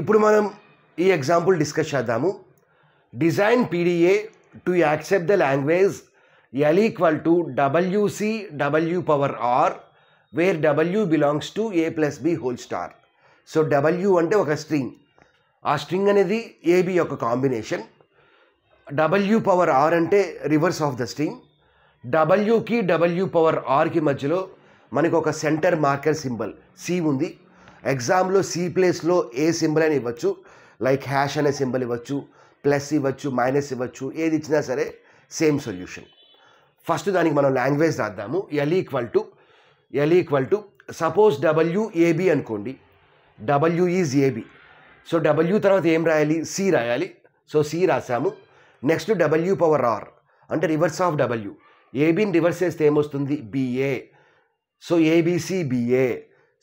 ఇప్పుడు మనం ఈ ఎగ్జాంపుల్ డిస్కస్ చేద్దాము design PDA to accept the language L equal to W C W power R where W belongs to A plus B whole star so W అంటే ఒక string ఆ string అనేది A B యొక్క combination W power R అంటే reverse of the string డబల్యూకి W power ఆర్కి మధ్యలో మనకు ఒక సెంటర్ మార్కర్ సింబల్ సి ఉంది ఎగ్జామ్లో సి ప్లేస్లో ఏ సింబల్ అని ఇవ్వచ్చు లైక్ హ్యాష్ అనే సింబల్ ఇవ్వచ్చు ప్లస్ ఇవ్వచ్చు మైనస్ ఇవ్వచ్చు ఏది ఇచ్చినా సరే సేమ్ సొల్యూషన్ ఫస్ట్ దానికి మనం లాంగ్వేజ్ రాద్దాము L equal to L equal to suppose A B అనుకోండి W is A B so W తర్వాత ఏం రాయాలి సి రాయాలి సో సి రాసాము నెక్స్ట్ డబ్ల్యూ పవర్ ఆర్ అంటే రివర్స్ ఆఫ్ డబ్ల్యూ ఏబిని రివర్స్ చేస్తే ఏమొస్తుంది B A so A B C B A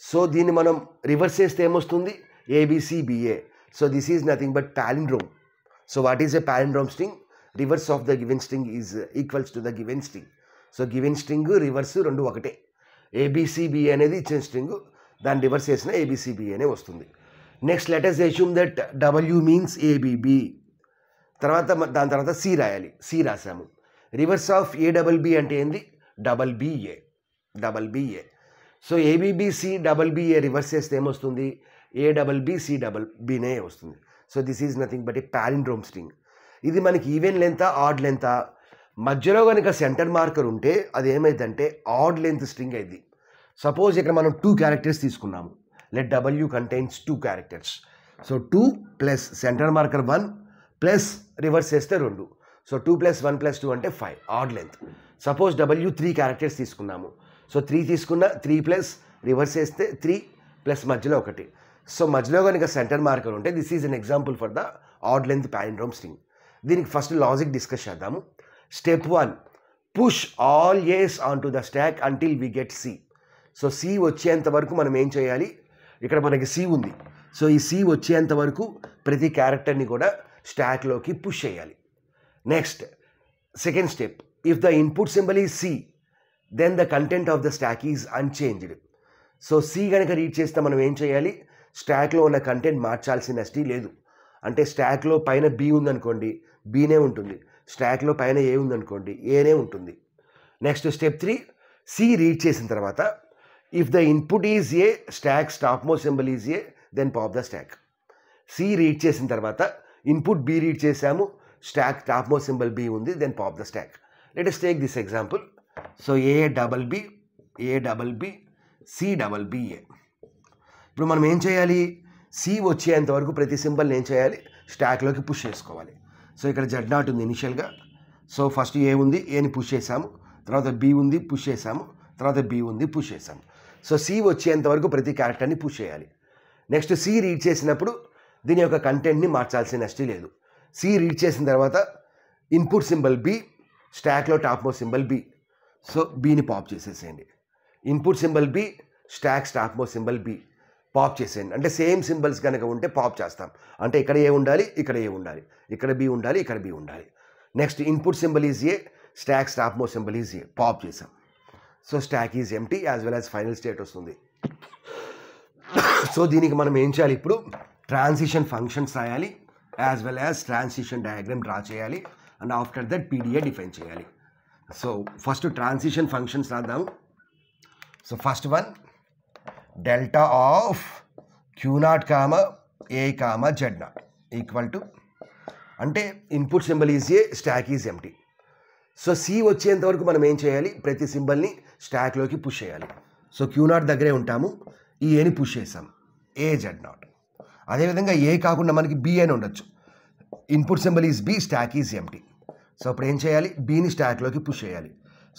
so దీన్ని మనం రివర్స్ చేస్తే ఏమొస్తుంది B A so this is nothing but palindrome so what is a palindrome string reverse of the given string is equals to the given string so given string reverse రెండు ఒకటే ఏబిసిబిఏ అనేది ఇచ్చిన string దాన్ని reverse చేసిన ఏబిసిబిఏనే వస్తుంది next letters assume that W means A B B తర్వాత దాని తర్వాత సి రాయాలి సి రాసాము reverse of A double B అంటే ఏంది double B A double B A so A B B C double B A reverse చేస్తే ఏమొస్తుంది A double B C double బినే వస్తుంది so this is nothing but a palindrome string ఇది మనకి ఈవెన్ లెంత్ ఆడ్ లెంత్ మధ్యలో కనుక సెంటర్ మార్కర్ ఉంటే అది ఏమైందంటే ఆడ్ లెంత్ స్ట్రింగ్ అయింది సపోజ్ ఇక్కడ మనం టూ క్యారెక్టర్స్ తీసుకున్నాము let W contains two characters so two plus center marker one plus reverse చేస్తే రెండు so two plus one plus two అంటే five odd length suppose W three characters తీసుకున్నాము so three తీసుకున్న three plus reverse చేస్తే three plus మధ్యలో ఒకటి so మధ్యలో కనుక సెంటర్ మార్కర్ ఉంటే this is an example for the odd length ప్యాండ్రోమ్ string దీనికి ఫస్ట్ లాజిక్ డిస్కస్ చేద్దాము step one push all A's on to the stack until we get C so C వచ్చేంత వరకు మనం ఏం చేయాలి ఇక్కడ మనకి సి ఉంది సో ఈ సి వచ్చేంత వరకు ప్రతి క్యారెక్టర్ని కూడా స్టాక్లోకి పుష్ చేయాలి next second step if the input symbol is C then the content of the stack is unchanged so C కనుక రీడ్ చేస్తే మనం ఏం చేయాలి స్టాక్లో ఉన్న కంటెంట్ మార్చాల్సినస్టీ లేదు అంటే స్టాక్లో పైన బి ఉందనుకోండి బీనే ఉంటుంది స్టాక్లో పైన ఏ ఉందనుకోండి ఏనే ఉంటుంది next step three C read చేసిన తర్వాత if the input is A stack top మోర్ symbol is A then pop the stack C read చేసిన తర్వాత ఇన్పుట్ బి రీడ్ చేసాము stack top most symbol B ఉంది then pop the stack let's take this example so A double B A double B C double B A ఇప్పుడు మనం ఏం చేయాలి C వచ్చేంత వరకు ప్రతి సింబల్ ఏం చేయాలి స్టాక్లోకి పుష్ చేసుకోవాలి సో ఇక్కడ జెడ్ నాట్ ఉంది ఇనిషియల్గా సో ఫస్ట్ ఏ ఉంది ఏని పుష్ చేసాము తర్వాత బి ఉంది పుష్ చేసాము తర్వాత బి ఉంది పుష్ చేసాము సో సి వచ్చేంత వరకు ప్రతి క్యారెక్టర్ని పుష్ చేయాలి నెక్స్ట్ సి రీడ్ చేసినప్పుడు దీని యొక్క కంటెంట్ని మార్చాల్సిన నష్టం లేదు సి రీడ్ చేసిన తర్వాత ఇన్పుట్ సింబల్ బి స్టాక్లో top most symbol B so బీని పాప్ చేసేసేయండి input symbol B stack stack మో సింబల్ బి పాప్ చేసేయండి అంటే సేమ్ సింబల్స్ కనుక ఉంటే పాప్ చేస్తాం అంటే ఇక్కడ ఏ ఉండాలి ఇక్కడ ఏ ఉండాలి ఇక్కడ బి ఉండాలి ఇక్కడ బి ఉండాలి next input symbol is A stack top మో సింబల్ ఈజ్ ఏ పాప్ చేసాం so stack is empty as well as final state వస్తుంది సో దీనికి మనం ఏం చేయాలి ఇప్పుడు ట్రాన్సిషన్ ఫంక్షన్స్ రాయాలి as well as transition diagram draw చేయాలి and after that PDA define చేయాలి సో ఫస్ట్ ట్రాన్సిషన్ ఫంక్షన్స్ రాద్దాం so first one delta of Q naught comma A comma Z naught equal to అంటే input symbol is A stack is empty so C వచ్చేంతవరకు మనం ఏం చేయాలి ప్రతి సింబల్ని స్టాక్లోకి పుష్ చేయాలి సో క్యూ నాట్ దగ్గరే ఉంటాము ఈ ఏని పుష్ చేసాం ఏ జెడ్ నాట్ అదేవిధంగా ఏ కాకుండా మనకి బి అని ఉండొచ్చు input symbol is B stock is empty so అప్పుడు ఏం చేయాలి బీని స్టాక్లోకి పుష్ చేయాలి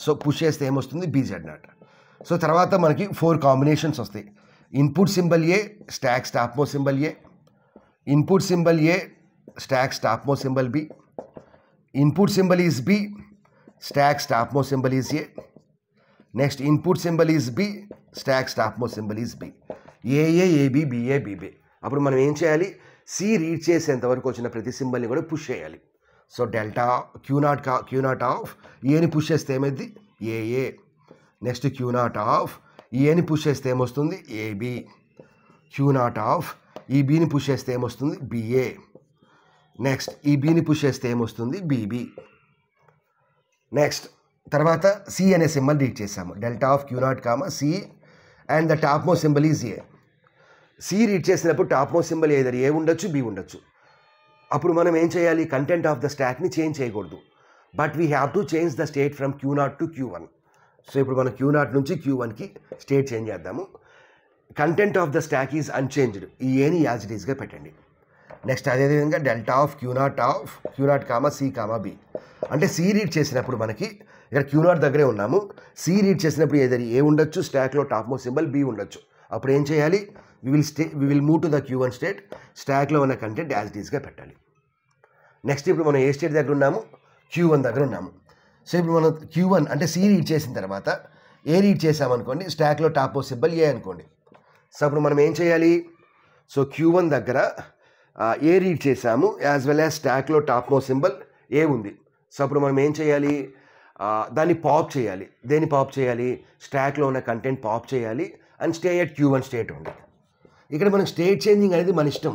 సో పుష్ చేస్తే ఏమొస్తుంది బీజెడ్ నాట్ సో తర్వాత మనకి ఫోర్ కాంబినేషన్స్ వస్తాయి input symbol A stock స్టాప్మో symbol A input symbol A stock స్టాప్మో symbol B input symbol is B stock స్టాప్మో symbol is A next input symbol is B stock స్టాప్మో symbol is B ఏఏ AB BA బీబే అప్పుడు మనం ఏం చేయాలి C read చేసేంత వరకు వచ్చిన ప్రతి సింబల్ని కూడా పుష్ చేయాలి సో డెల్టా క్యూ నాట్ కా క్యూ నాట్ ఆఫ్ ఏని పుష్ చేస్తే ఏమైంది A A next Q naught of ఏని పుష్ చేస్తే ఏమొస్తుంది ఏబి క్యూ నాట్ ఆఫ్ ఈ బీని పుష్ చేస్తే ఏమొస్తుంది బిఏ నెక్స్ట్ ఈ బీని పుష్ చేస్తే ఏమొస్తుంది బీబీ నెక్స్ట్ తర్వాత సి అనే సింబల్ రీడ్ చేసాము delta of Q naught comma C and the top మో symbol is A C read చేసినప్పుడు టాప్ మో సింబల్ ఏదర్ ఏ ఉండొచ్చు బి ఉండొచ్చు అప్పుడు మనం ఏం చేయాలి కంటెంట్ ఆఫ్ ద స్టాక్ని చేంజ్ చేయకూడదు but we have to change the state from queue naught to queue one so ఇప్పుడు మనం క్యూ నాట్ నుంచి క్యూ వన్కి స్టేట్ చేంజ్ చేద్దాము content of the stack is unchanged ఈ ఏని యాజ్ ఇట్ ఈస్గా పెట్టండి నెక్స్ట్ అదేవిధంగా delta of Q naught of Q naught comma C comma B అంటే సి రీడ్ చేసినప్పుడు మనకి ఇక్కడ క్యూ నాట్ దగ్గరే ఉన్నాము సి రీడ్ చేసినప్పుడు ఏదైనా ఏ ఉండొచ్చు స్టాక్లో టాప్ మోస్ట్ సింబల్ బి ఉండొచ్చు అప్పుడు ఏం చేయాలి we will stay we will move to the Q one state స్టాక్లో ఉన్న కంటెంట్ యాజ్ ఇట్ ఈస్గా పెట్టాలి నెక్స్ట్ ఇప్పుడు మనం ఏ స్టేట్ దగ్గర ఉన్నాము క్యూ వన్ దగ్గర ఉన్నాము సో ఇప్పుడు మనం క్యూ వన్ అంటే సి రీడ్ చేసిన తర్వాత ఏ రీడ్ చేసామనుకోండి స్టాక్లో టాప్ సింబల్ ఏ అనుకోండి సో అప్పుడు మనం ఏం చేయాలి సో క్యూ వన్ దగ్గర ఏ రీడ్ చేసాము యాజ్ వెల్ యాజ్ స్టాక్లో టాప్ మో సింబల్ ఏ ఉంది సో అప్పుడు మనం ఏం చేయాలి దాన్ని పాప్ చేయాలి దేన్ని పాప్ చేయాలి స్టాక్లో ఉన్న కంటెంట్ పాప్ చేయాలి and stay at Q one state ఉంది ఇక్కడ మనకి స్టేట్ చేంజింగ్ అనేది మన ఇష్టం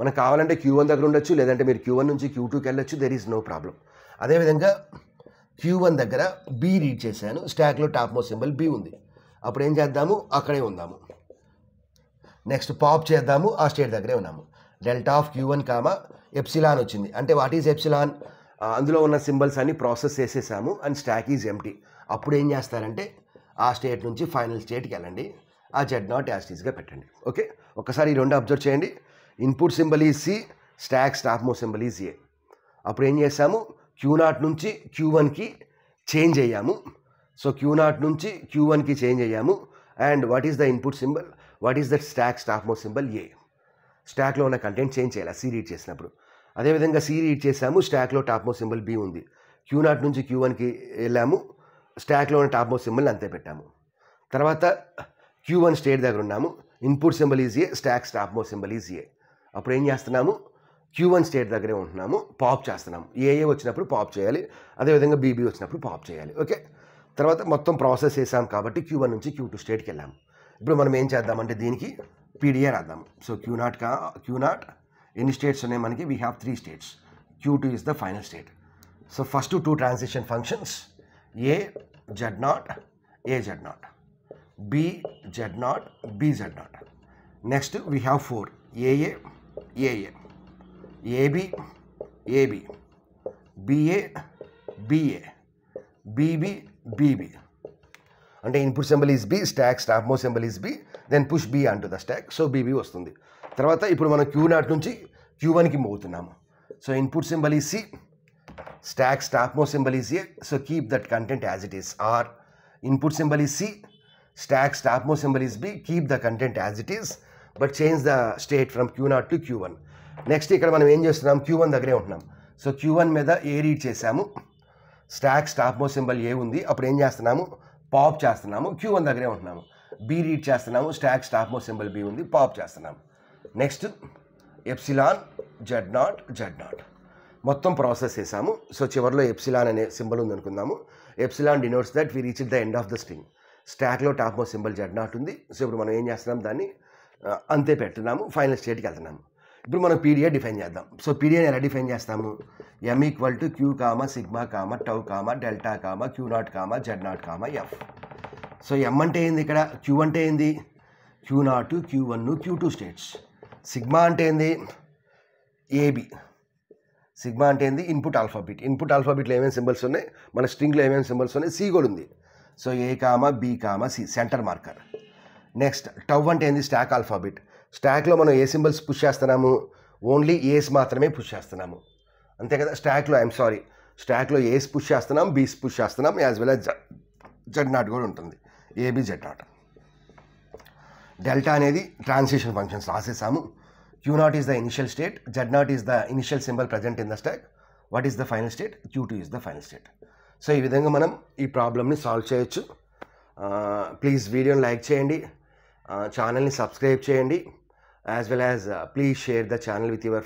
మనకు కావాలంటే క్యూ వన్ దగ్గర ఉండొచ్చు లేదంటే మీరు క్యూ వన్ నుంచి క్యూ టూకి వెళ్ళొచ్చు దెర్ ఈజ్ నో ప్రాబ్లం అదేవిధంగా క్యూ వన్ దగ్గర బి రీడ్ చేశాను స్టాక్లో టాప్ మోస్ట్ సింబల్ బి ఉంది అప్పుడు ఏం చేద్దాము అక్కడే ఉందాము నెక్స్ట్ పాప్ చేద్దాము ఆ స్టేట్ దగ్గరే ఉన్నాము delta of Q one comma epsilon వచ్చింది అంటే వాట్ ఈజ్ ఎప్సిలాన్ అందులో ఉన్న సింబల్స్ అన్ని ప్రాసెస్ చేసేసాము అండ్ స్టాక్ ఈజ్ ఎంటీ అప్పుడు ఏం చేస్తారంటే ఆ స్టేట్ నుంచి ఫైనల్ స్టేట్కి వెళ్ళండి ఆ జెడ్ నాట్ యాస్టీస్గా పెట్టండి ఓకే ఒకసారి ఈ రెండు అబ్జర్వ్ చేయండి input symbol is C stack top మో సింబల్ ఈజ్ ఏ అప్పుడు ఏం చేసాము క్యూ నాట్ నుంచి క్యూ వన్కి చేంజ్ అయ్యాము సో క్యూ నాట్ నుంచి క్యూ వన్కి చేంజ్ అయ్యాము and what is the input symbol what is that stack top మో సింబల్ ఏ స్టాక్లో ఉన్న కంటెంట్ చేంజ్ చేయాలి సి రీడ్ చేసినప్పుడు అదేవిధంగా సి రీడ్ చేసాము స్టాక్లో టాప్ మో సింబల్ బి ఉంది క్యూ నాట్ నుంచి క్యూ వన్కి వెళ్ళాము స్టాక్లో ఉన్న టాప్ మో సింబల్ అంతే పెట్టాము తర్వాత క్యూ వన్ స్టేట్ దగ్గర ఉన్నాము input symbol is A stack top మో సింబల్ ఈజ్ ఏ అప్పుడు ఏం చేస్తున్నాము క్యూ వన్ స్టేట్ దగ్గరే ఉంటున్నాము పాప్ చేస్తున్నాము ఏఏ వచ్చినప్పుడు పాప్ చేయాలి అదేవిధంగా బీబీ వచ్చినప్పుడు పాప్ చేయాలి ఓకే తర్వాత మొత్తం ప్రాసెస్ చేసాం కాబట్టి క్యూ వన్ నుంచి క్యూ టూ స్టేట్కి వెళ్ళాము ఇప్పుడు మనం ఏం చేద్దామంటే దీనికి పీడిఏ రాద్దాం సో క్యూ నాట్ కా క్యూ నాట్ ఎన్ని స్టేట్స్ ఉన్నాయి మనకి we have three states Q two is the final state so first two transition functions A Z naught A Z naught B Z naught B Z naught next we have four AA AA AB AB BA BA BB BB అంటే input symbol is B stack మో symbol is B then push B onto the stack so BB వస్తుంది తర్వాత ఇప్పుడు మనం queue naught నుంచి queue వన్కి మోగుతున్నాము so input symbol e c stack మో symbol is A so keep that content as it is or input symbol e c stack మో symbol is B keep the content as it is but change the state from queue naught to queue one next ఇక్కడ మనం ఏం చేస్తున్నాం queue one దగ్గరే ఉంటున్నాం so Q one మీద A read చేసాము stack top మో సింబల్ ఏ ఉంది అప్పుడు ఏం చేస్తున్నాము పాప్ చేస్తున్నాము క్యూ వన్ దగ్గరే ఉంటున్నాము బి రీడ్ చేస్తున్నాము స్టాక్ స్టాప్ మో సింబల్ బి ఉంది పాప్ చేస్తున్నాము next epsilon Z naught Z naught మొత్తం ప్రాసెస్ చేసాము సో చివరిలో ఎప్సిలాన్ అనే సింబల్ ఉంది అనుకుందాము epsilon denotes that we reach the end of the string స్టాక్లో టాప్ మో సింబల్ జెడ్ నాట్ ఉంది సో ఇప్పుడు మనం ఏం చేస్తున్నాం దాన్ని అంతే పెట్టున్నాము ఫైనల్ స్టేట్కి వెళ్తున్నాము ఇప్పుడు మనం పీడిఏ డిఫైన్ చేద్దాం సో పీడిఏని ఎలా డిఫైన్ చేస్తాము M equal to Q comma sigma comma tau comma delta comma Q naught comma Z naught comma F so M అంటే ఏంది ఇక్కడ క్యూ అంటే ఏంది Q naught Q one Q two states sigma అంటే ఏంది ఏబి సిగ్మా అంటే ఏంది input ఆల్ఫాబిట్ input ఆల్ఫాబిట్లో ఏమేమి సింబల్స్ ఉన్నాయి మన స్ట్రింగ్లో ఏమేమి సింబల్స్ ఉన్నాయి సి కూడా ఉంది so A comma B comma C center marker next tau అంటే ఏంది స్టాక్ ఆల్ఫాబెట్ స్టాక్లో మనం ఏ సింబల్స్ పుష్ చేస్తున్నాము ఓన్లీ ఏస్ మాత్రమే పుష్ చేస్తున్నాము అంతే కదా స్టాక్లో ఐఎమ్ సారీ స్టాక్లో ఏస్ పుష్ చేస్తున్నాం బీస్ పుష్ చేస్తున్నాం as well as Z naught కూడా ఉంటుంది ఏబీ జడ్ నాట్ డెల్టా అనేది ట్రాన్సిషన్ ఫంక్షన్స్ రాసేసాము Q naught is the initial state Z naught is the initial symbol present in the stack what is the final state Q two is the final state so ఈ విధంగా మనం ఈ ప్రాబ్లమ్ని solve చేయొచ్చు please వీడియోని like చేయండి ఛానల్ని subscribe చేయండి as well as please share the channel with your